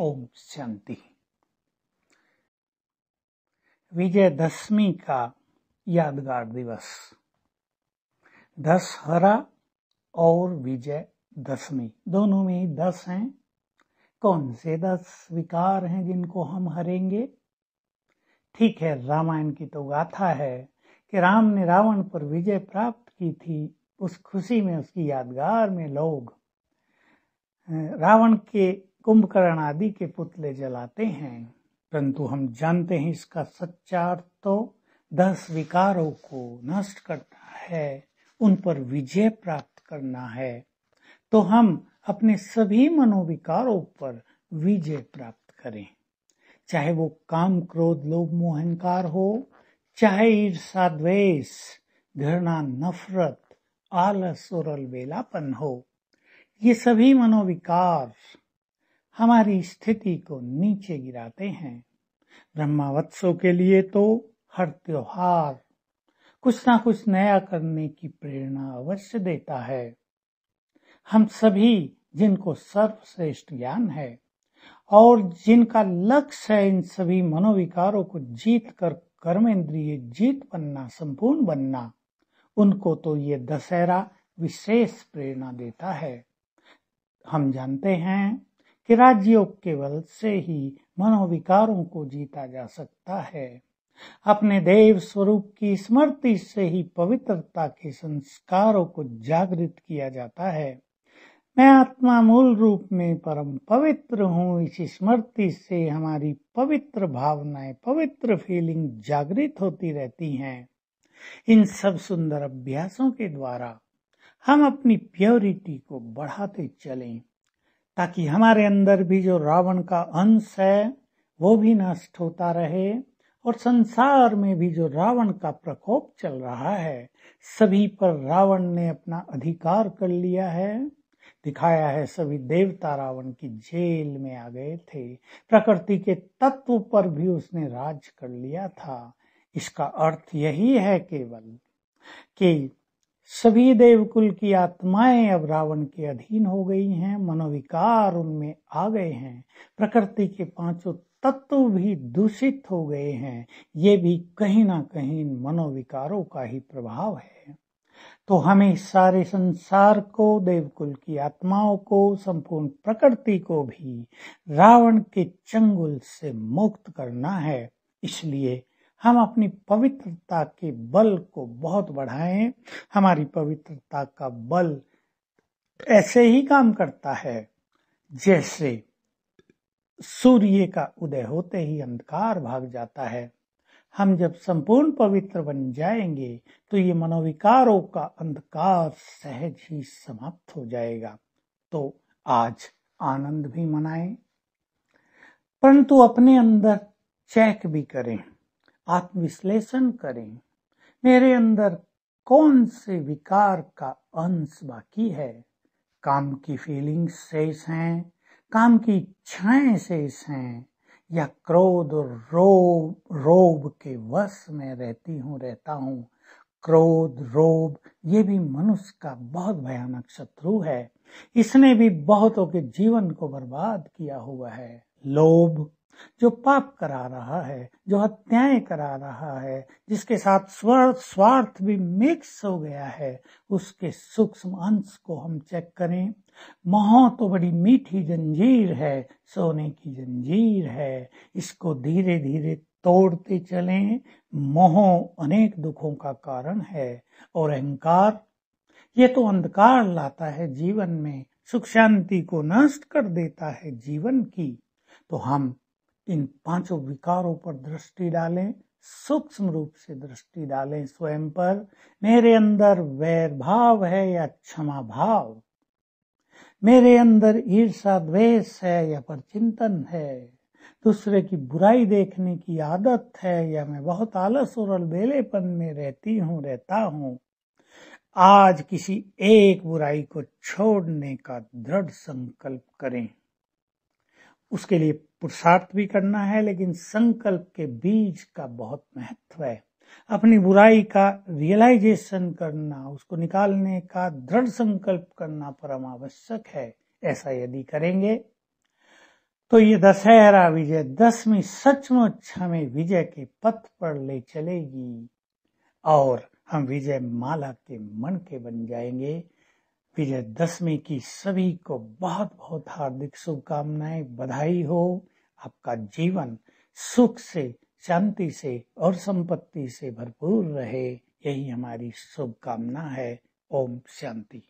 ओम शांति विजयदशमी का यादगार दिवस दशहरा और विजय दशमी दोनों में ही दस हैं कौन से दस विकार हैं जिनको हम हरेंगे ठीक है रामायण की तो गाथा है कि राम ने रावण पर विजय प्राप्त की थी उस खुशी में उसकी यादगार में लोग रावण के कुंभकर्ण आदि के पुतले जलाते हैं परंतु हम जानते हैं इसका सच्चा अर्थ तो दस विकारों को नष्ट करना है उन पर विजय प्राप्त करना है तो हम अपने सभी मनोविकारों पर विजय प्राप्त करें चाहे वो काम क्रोध लोभ मोहनकार हो चाहे ईर्षा द्वेष घृणा नफरत आलस और अलबेलापन हो ये सभी मनोविकार हमारी स्थिति को नीचे गिराते हैं ब्रह्मावत्सों के लिए तो हर त्योहार कुछ ना कुछ नया करने की प्रेरणा अवश्य देता है हम सभी जिनको सर्वश्रेष्ठ ज्ञान है और जिनका लक्ष्य है इन सभी मनोविकारों को जीत कर कर्मेंद्रिय जीत बनना संपूर्ण बनना उनको तो ये दशहरा विशेष प्रेरणा देता है हम जानते हैं कि केवल से ही मनोविकारों को जीता जा सकता है अपने देव स्वरूप की स्मृति से ही पवित्रता के संस्कारों को जागृत किया जाता है मैं आत्मा मूल रूप में परम पवित्र हूँ इस स्मृति से हमारी पवित्र भावनाएं पवित्र फीलिंग जागृत होती रहती हैं इन सब सुंदर अभ्यासों के द्वारा हम अपनी प्योरिटी को बढ़ाते चलें ताकि हमारे अंदर भी जो रावण का अंश है वो भी नष्ट होता रहे और संसार में भी जो रावण का प्रकोप चल रहा है सभी पर रावण ने अपना अधिकार कर लिया है दिखाया है सभी देवता रावण की जेल में आ गए थे प्रकृति के तत्व पर भी उसने राज कर लिया था इसका अर्थ यही है केवल कि सभी देवकुल की आत्माएं अब रावण के अधीन हो गई हैं मनोविकार उनमें आ गए हैं प्रकृति के पांचों तत्व भी दूषित हो गए हैं ये भी कहीं ना कहीं मनोविकारों का ही प्रभाव है तो हमें सारे संसार को देवकुल की आत्माओं को संपूर्ण प्रकृति को भी रावण के चंगुल से मुक्त करना है इसलिए हम अपनी पवित्रता के बल को बहुत बढ़ाएं हमारी पवित्रता का बल ऐसे ही काम करता है जैसे सूर्य का उदय होते ही अंधकार भाग जाता है हम जब संपूर्ण पवित्र बन जाएंगे तो ये मनोविकारों का अंधकार सहज ही समाप्त हो जाएगा तो आज आनंद भी मनाएं परंतु अपने अंदर चेक भी करें आत्मविश्लेषण करें मेरे अंदर कौन से विकार का अंश बाकी है काम की फीलिंग्स शेष हैं काम की इच्छाएं शेष हैं या क्रोध और रोब रोब के वश में रहती हूँ रहता हूँ क्रोध रोब ये भी मनुष्य का बहुत भयानक शत्रु है इसने भी बहुतों के जीवन को बर्बाद किया हुआ है लोभ जो पाप करा रहा है जो हत्याएं करा रहा है जिसके साथ स्वर स्वार्थ भी मिक्स हो गया है उसके सूक्ष्म अंश को हम चेक करें मोह तो बड़ी मीठी जंजीर है सोने की जंजीर है इसको धीरे धीरे तोड़ते चलें मोह अनेक दुखों का कारण है और अहंकार ये तो अंधकार लाता है जीवन में सुख शांति को नष्ट कर देता है जीवन की तो हम इन पांचों विकारों पर दृष्टि डालें सूक्ष्म रूप से दृष्टि डालें स्वयं पर मेरे अंदर वैर भाव है या क्षमा भाव मेरे अंदर ईर्षा द्वेष है या परचिंतन है दूसरे की बुराई देखने की आदत है या मैं बहुत आलस और अलबेलेपन में रहती हूं रहता हूं आज किसी एक बुराई को छोड़ने का दृढ़ संकल्प करें उसके लिए पुरुषार्थ भी करना है लेकिन संकल्प के बीज का बहुत महत्व है अपनी बुराई का रियलाइजेशन करना उसको निकालने का दृढ़ संकल्प करना परमावश्यक है ऐसा यदि करेंगे तो ये दशहरा विजय दसवीं सचमुच हमें विजय के पथ पर ले चलेगी और हम विजय माला के मन के बन जाएंगे विजय दसवीं की सभी को बहुत बहुत हार्दिक शुभकामनाएं बधाई हो आपका जीवन सुख से शांति से और संपत्ति से भरपूर रहे यही हमारी शुभकामना है ओम शांति